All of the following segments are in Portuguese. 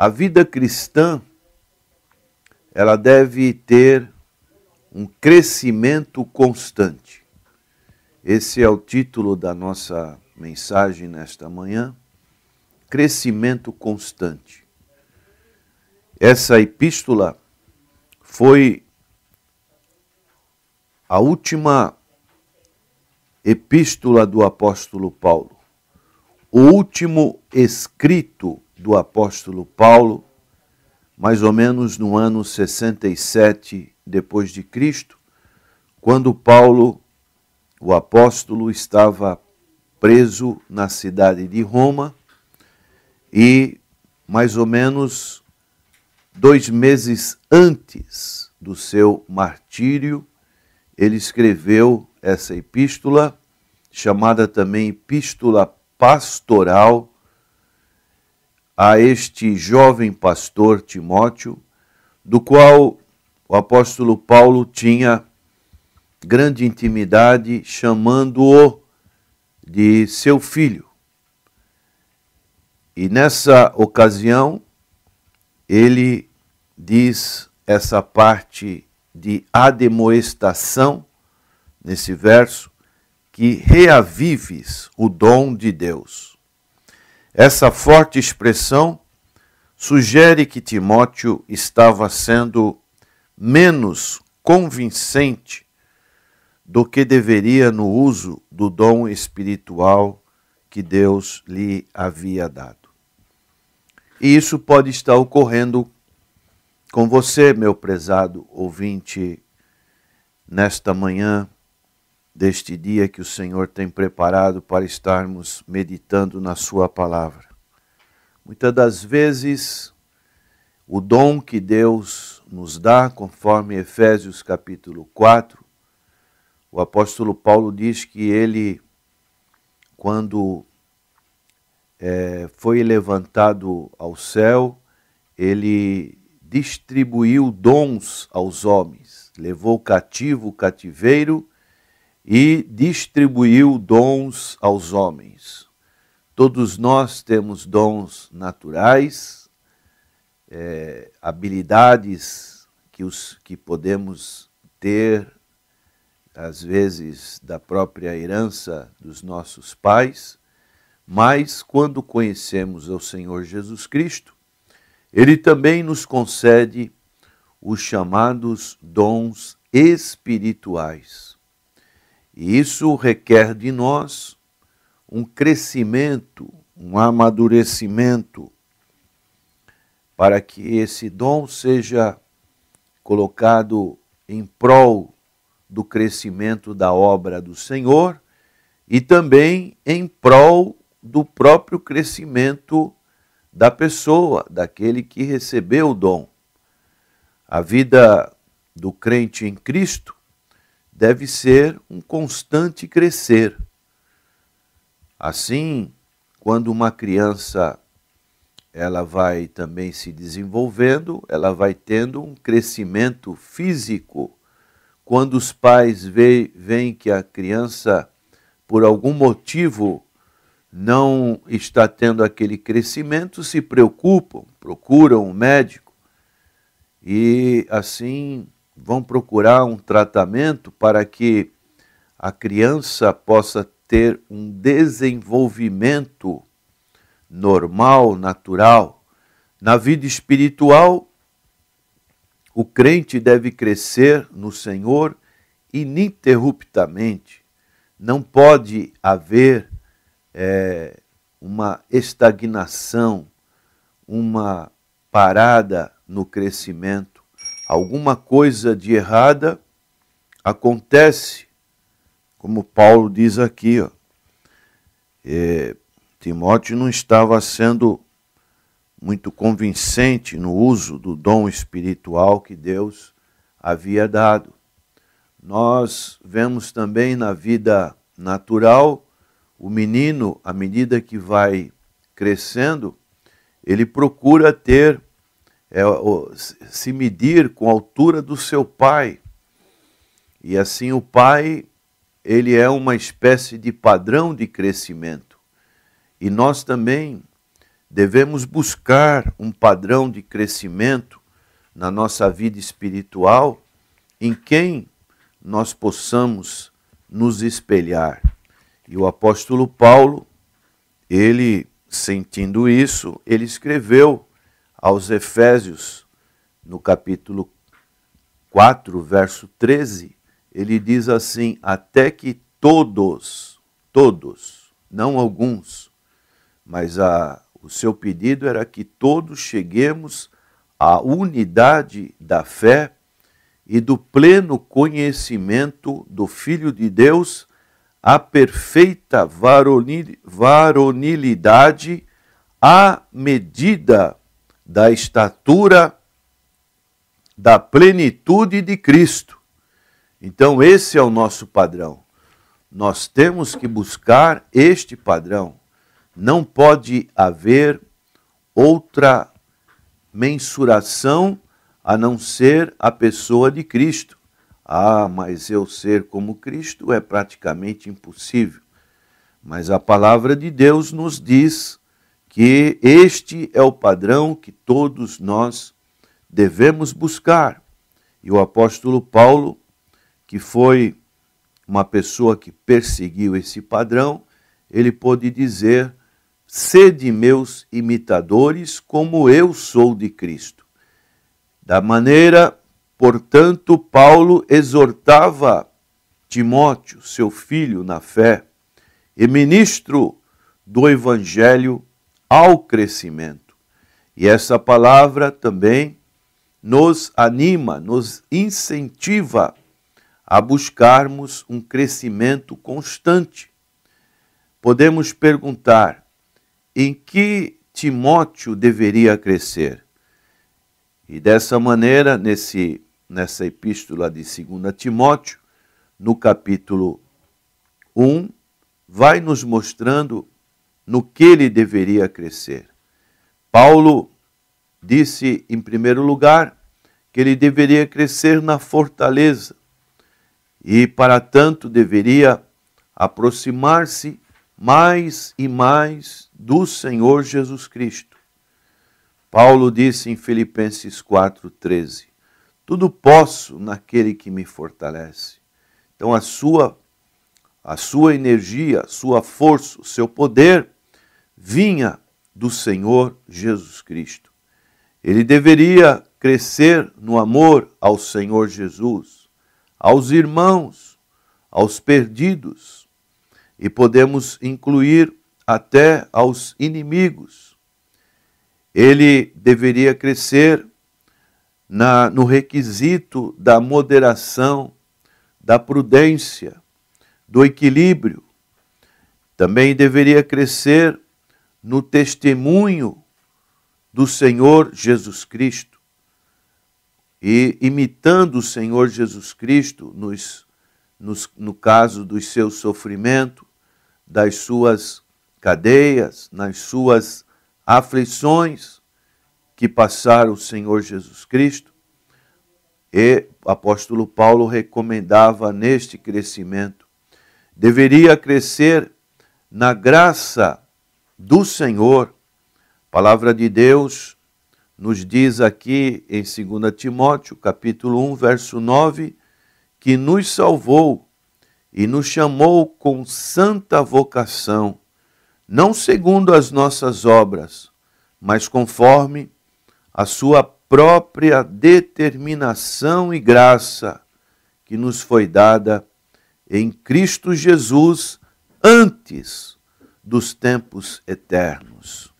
A vida cristã ela deve ter um crescimento constante. Esse é o título da nossa mensagem nesta manhã: Crescimento constante. Essa epístola foi a última epístola do apóstolo Paulo, o último escrito do apóstolo Paulo, mais ou menos no ano 67 depois de Cristo, quando Paulo, o apóstolo, estava preso na cidade de Roma e mais ou menos dois meses antes do seu martírio, ele escreveu essa epístola, chamada também Epístola Pastoral, a este jovem pastor Timóteo, do qual o apóstolo Paulo tinha grande intimidade, chamando-o de seu filho. E nessa ocasião, ele diz essa parte de ademoestação, nesse verso, que reavives o dom de Deus. Essa forte expressão sugere que Timóteo estava sendo menos convincente do que deveria no uso do dom espiritual que Deus lhe havia dado. E isso pode estar ocorrendo com você, meu prezado ouvinte, nesta manhã deste dia que o Senhor tem preparado para estarmos meditando na Sua palavra. Muitas das vezes, o dom que Deus nos dá, conforme Efésios capítulo 4, o apóstolo Paulo diz que ele, quando é, foi levantado ao céu, ele distribuiu dons aos homens, levou cativo o cativeiro e distribuiu dons aos homens. Todos nós temos dons naturais, é, habilidades que, os, que podemos ter, às vezes, da própria herança dos nossos pais, mas quando conhecemos o Senhor Jesus Cristo, ele também nos concede os chamados dons espirituais. E isso requer de nós um crescimento, um amadurecimento, para que esse dom seja colocado em prol do crescimento da obra do Senhor e também em prol do próprio crescimento da pessoa, daquele que recebeu o dom. A vida do crente em Cristo deve ser um constante crescer. Assim, quando uma criança ela vai também se desenvolvendo, ela vai tendo um crescimento físico. Quando os pais veem, veem que a criança, por algum motivo, não está tendo aquele crescimento, se preocupam, procuram um médico. E assim vão procurar um tratamento para que a criança possa ter um desenvolvimento normal, natural. Na vida espiritual, o crente deve crescer no Senhor ininterruptamente. Não pode haver é, uma estagnação, uma parada no crescimento alguma coisa de errada acontece, como Paulo diz aqui, ó, é, Timóteo não estava sendo muito convincente no uso do dom espiritual que Deus havia dado. Nós vemos também na vida natural o menino, à medida que vai crescendo, ele procura ter é o, se medir com a altura do seu pai. E assim o pai, ele é uma espécie de padrão de crescimento. E nós também devemos buscar um padrão de crescimento na nossa vida espiritual em quem nós possamos nos espelhar. E o apóstolo Paulo, ele sentindo isso, ele escreveu aos Efésios, no capítulo 4, verso 13, ele diz assim: Até que todos, todos, não alguns, mas a, o seu pedido era que todos cheguemos à unidade da fé e do pleno conhecimento do Filho de Deus, à perfeita varonil, varonilidade, à medida da estatura da plenitude de Cristo. Então, esse é o nosso padrão. Nós temos que buscar este padrão. Não pode haver outra mensuração a não ser a pessoa de Cristo. Ah, mas eu ser como Cristo é praticamente impossível. Mas a palavra de Deus nos diz que este é o padrão que todos nós devemos buscar. E o apóstolo Paulo, que foi uma pessoa que perseguiu esse padrão, ele pôde dizer: Sede meus imitadores, como eu sou de Cristo. Da maneira, portanto, Paulo exortava Timóteo, seu filho na fé, e ministro do evangelho ao crescimento. E essa palavra também nos anima, nos incentiva a buscarmos um crescimento constante. Podemos perguntar: em que Timóteo deveria crescer? E dessa maneira, nesse, nessa epístola de 2 Timóteo, no capítulo 1, vai nos mostrando no que ele deveria crescer. Paulo disse, em primeiro lugar, que ele deveria crescer na fortaleza e, para tanto, deveria aproximar-se mais e mais do Senhor Jesus Cristo. Paulo disse em Filipenses 4,13: Tudo posso naquele que me fortalece. Então, a sua, a sua energia, a sua força, o seu poder vinha do Senhor Jesus Cristo. Ele deveria crescer no amor ao Senhor Jesus, aos irmãos, aos perdidos, e podemos incluir até aos inimigos. Ele deveria crescer na, no requisito da moderação, da prudência, do equilíbrio. Também deveria crescer no testemunho do Senhor Jesus Cristo e imitando o Senhor Jesus Cristo nos, nos, no caso dos seus sofrimentos, das suas cadeias, nas suas aflições que passaram o Senhor Jesus Cristo. E o apóstolo Paulo recomendava neste crescimento. Deveria crescer na graça do Senhor. A palavra de Deus nos diz aqui em 2 Timóteo, capítulo 1, verso 9, que nos salvou e nos chamou com santa vocação, não segundo as nossas obras, mas conforme a sua própria determinação e graça que nos foi dada em Cristo Jesus antes dos tempos eternos.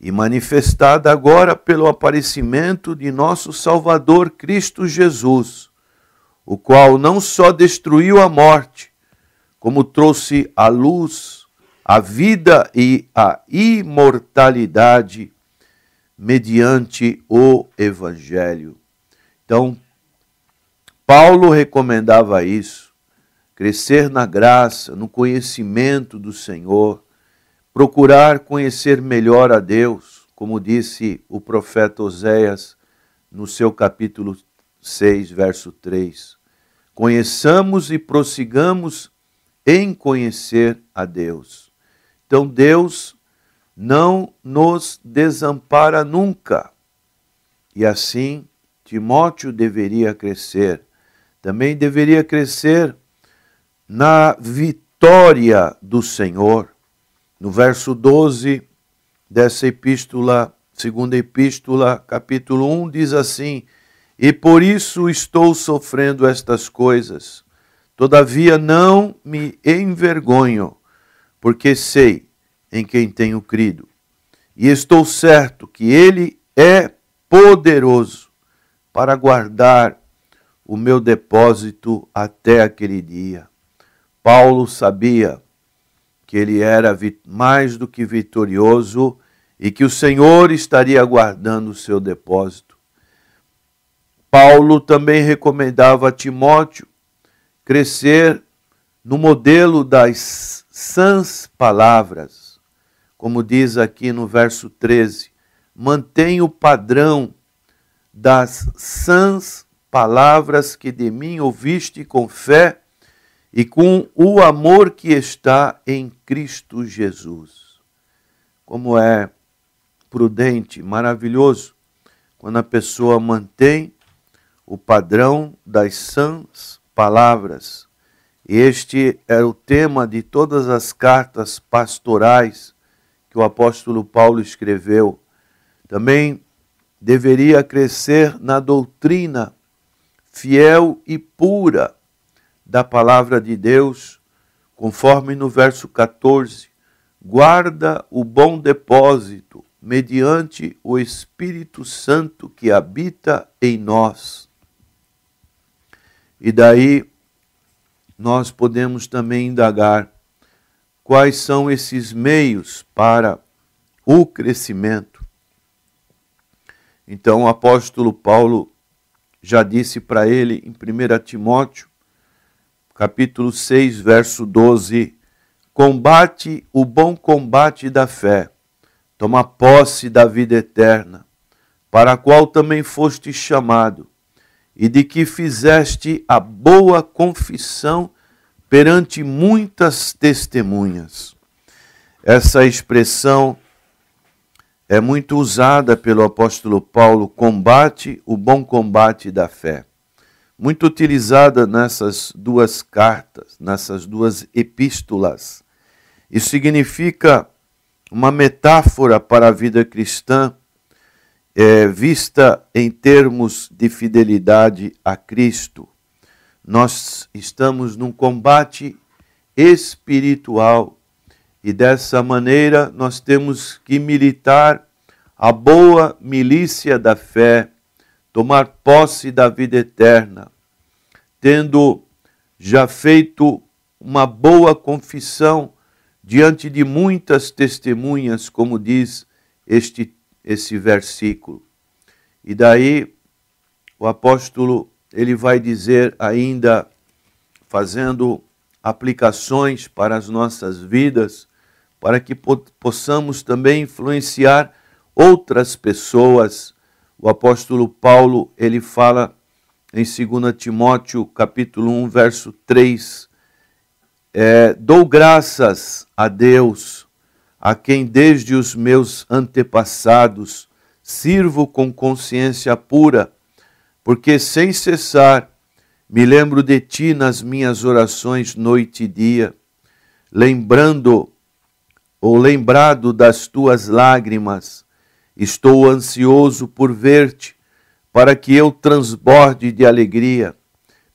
E manifestada agora pelo aparecimento de nosso Salvador Cristo Jesus, o qual não só destruiu a morte, como trouxe à luz a vida e a imortalidade mediante o Evangelho. Então, Paulo recomendava isso crescer na graça, no conhecimento do Senhor, procurar conhecer melhor a Deus, como disse o profeta Oséias no seu capítulo 6, verso 3. Conheçamos e prossigamos em conhecer a Deus. Então Deus não nos desampara nunca. E assim Timóteo deveria crescer. Também deveria crescer na vitória do Senhor. No verso 12 dessa epístola, segunda epístola, capítulo 1, diz assim: E por isso estou sofrendo estas coisas. Todavia não me envergonho, porque sei em quem tenho crido. E estou certo que Ele é poderoso para guardar o meu depósito até aquele dia. Paulo sabia que ele era mais do que vitorioso e que o Senhor estaria guardando o seu depósito. Paulo também recomendava a Timóteo crescer no modelo das sãs palavras, como diz aqui no verso 13. Mantém o padrão das sãs palavras que de mim ouviste com fé e com o amor que está em Cristo Jesus. Como é prudente, maravilhoso, quando a pessoa mantém o padrão das sãs palavras. Este era é o tema de todas as cartas pastorais que o apóstolo Paulo escreveu. Também deveria crescer na doutrina fiel e pura da palavra de Deus, conforme no verso 14, guarda o bom depósito mediante o Espírito Santo que habita em nós. E daí nós podemos também indagar quais são esses meios para o crescimento. Então o apóstolo Paulo já disse para ele em 1 Timóteo capítulo 6, verso 12. Combate o bom combate da fé, toma posse da vida eterna, para a qual também foste chamado, e de que fizeste a boa confissão perante muitas testemunhas. Essa expressão é muito usada pelo apóstolo Paulo, combate o bom combate da fé muito utilizada nessas duas cartas, nessas duas epístolas. Isso significa uma metáfora para a vida cristã é, vista em termos de fidelidade a Cristo. Nós estamos num combate espiritual e dessa maneira nós temos que militar a boa milícia da fé tomar posse da vida eterna, tendo já feito uma boa confissão diante de muitas testemunhas, como diz este esse versículo. E daí o apóstolo ele vai dizer ainda fazendo aplicações para as nossas vidas, para que possamos também influenciar outras pessoas o apóstolo Paulo ele fala em 2 Timóteo capítulo 1, verso 3, é, dou graças a Deus, a quem desde os meus antepassados sirvo com consciência pura, porque sem cessar me lembro de ti nas minhas orações noite e dia, lembrando ou lembrado das tuas lágrimas Estou ansioso por ver-te, para que eu transborde de alegria,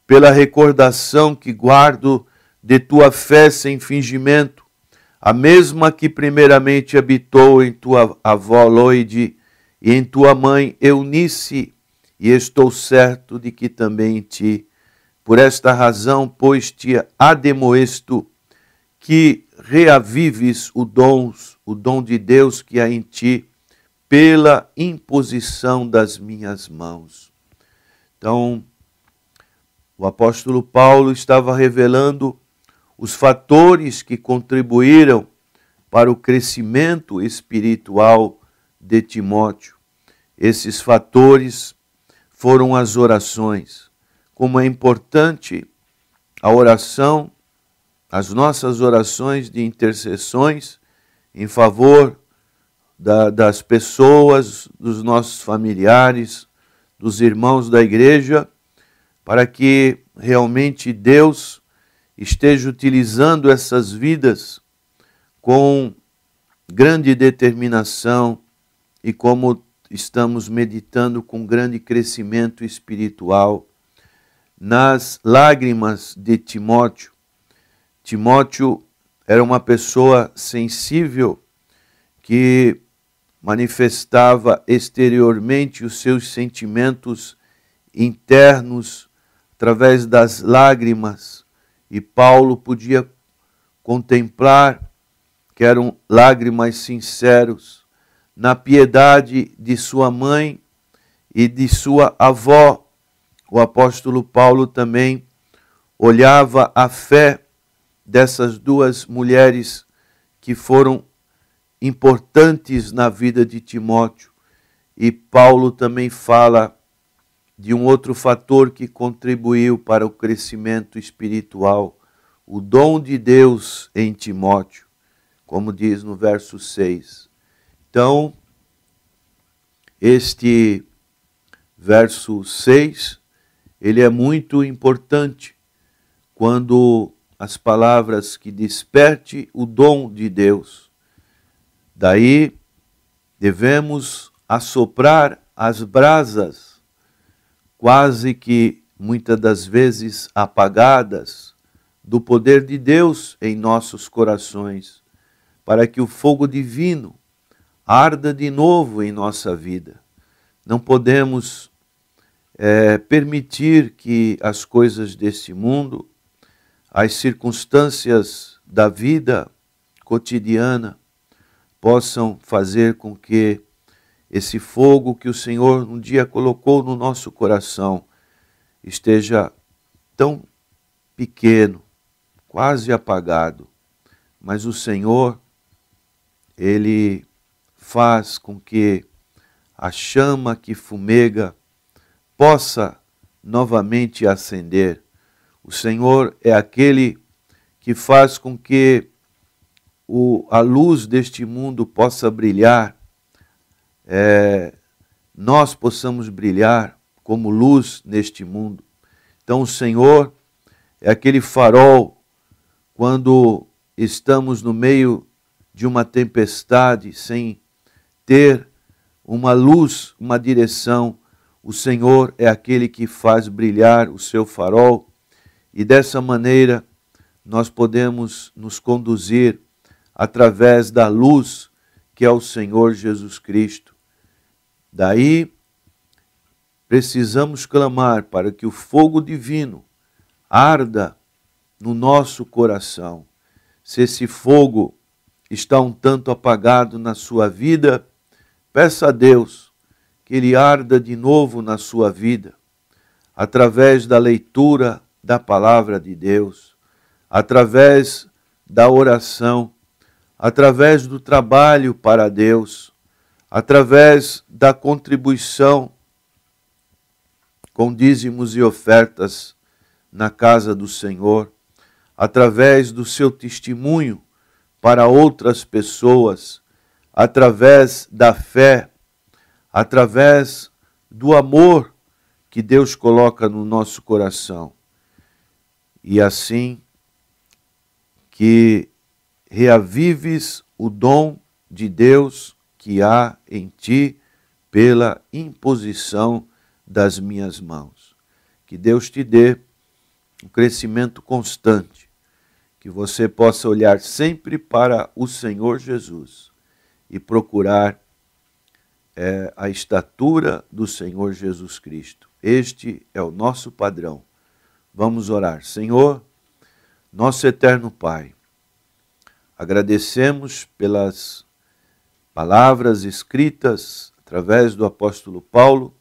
pela recordação que guardo de tua fé sem fingimento, a mesma que primeiramente habitou em tua avó Loide e em tua mãe Eunice, e estou certo de que também em ti. Por esta razão, pois te ademoesto que reavives o dons, o dom de Deus que há em ti pela imposição das minhas mãos. Então, o apóstolo Paulo estava revelando os fatores que contribuíram para o crescimento espiritual de Timóteo. Esses fatores foram as orações. Como é importante a oração, as nossas orações de intercessões em favor da, das pessoas, dos nossos familiares, dos irmãos da igreja, para que realmente Deus esteja utilizando essas vidas com grande determinação e como estamos meditando com grande crescimento espiritual nas lágrimas de Timóteo. Timóteo era uma pessoa sensível que manifestava exteriormente os seus sentimentos internos através das lágrimas, e Paulo podia contemplar que eram lágrimas sinceros na piedade de sua mãe e de sua avó. O apóstolo Paulo também olhava a fé dessas duas mulheres que foram importantes na vida de Timóteo. E Paulo também fala de um outro fator que contribuiu para o crescimento espiritual, o dom de Deus em Timóteo, como diz no verso 6. Então, este verso 6, ele é muito importante quando as palavras que desperte o dom de Deus Daí devemos assoprar as brasas, quase que muitas das vezes apagadas, do poder de Deus em nossos corações, para que o fogo divino arda de novo em nossa vida. Não podemos é, permitir que as coisas deste mundo, as circunstâncias da vida cotidiana, possam fazer com que esse fogo que o Senhor um dia colocou no nosso coração esteja tão pequeno, quase apagado, mas o Senhor, Ele faz com que a chama que fumega possa novamente acender. O Senhor é aquele que faz com que o, a luz deste mundo possa brilhar, é, nós possamos brilhar como luz neste mundo. Então, o Senhor é aquele farol quando estamos no meio de uma tempestade sem ter uma luz, uma direção. O Senhor é aquele que faz brilhar o seu farol e dessa maneira nós podemos nos conduzir através da luz que é o Senhor Jesus Cristo. Daí, precisamos clamar para que o fogo divino arda no nosso coração. Se esse fogo está um tanto apagado na sua vida, peça a Deus que ele arda de novo na sua vida, através da leitura da palavra de Deus, através da oração através do trabalho para Deus, através da contribuição com dízimos e ofertas na casa do Senhor, através do seu testemunho para outras pessoas, através da fé, através do amor que Deus coloca no nosso coração. E assim que reavives o dom de Deus que há em ti pela imposição das minhas mãos. Que Deus te dê um crescimento constante, que você possa olhar sempre para o Senhor Jesus e procurar é, a estatura do Senhor Jesus Cristo. Este é o nosso padrão. Vamos orar. Senhor, nosso eterno Pai, Agradecemos pelas palavras escritas através do apóstolo Paulo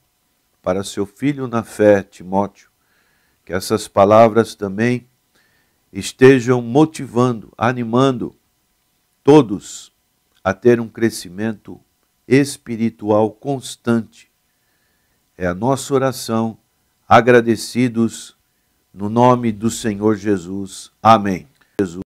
para seu filho na fé, Timóteo, que essas palavras também estejam motivando, animando todos a ter um crescimento espiritual constante. É a nossa oração, agradecidos no nome do Senhor Jesus. Amém. Jesus.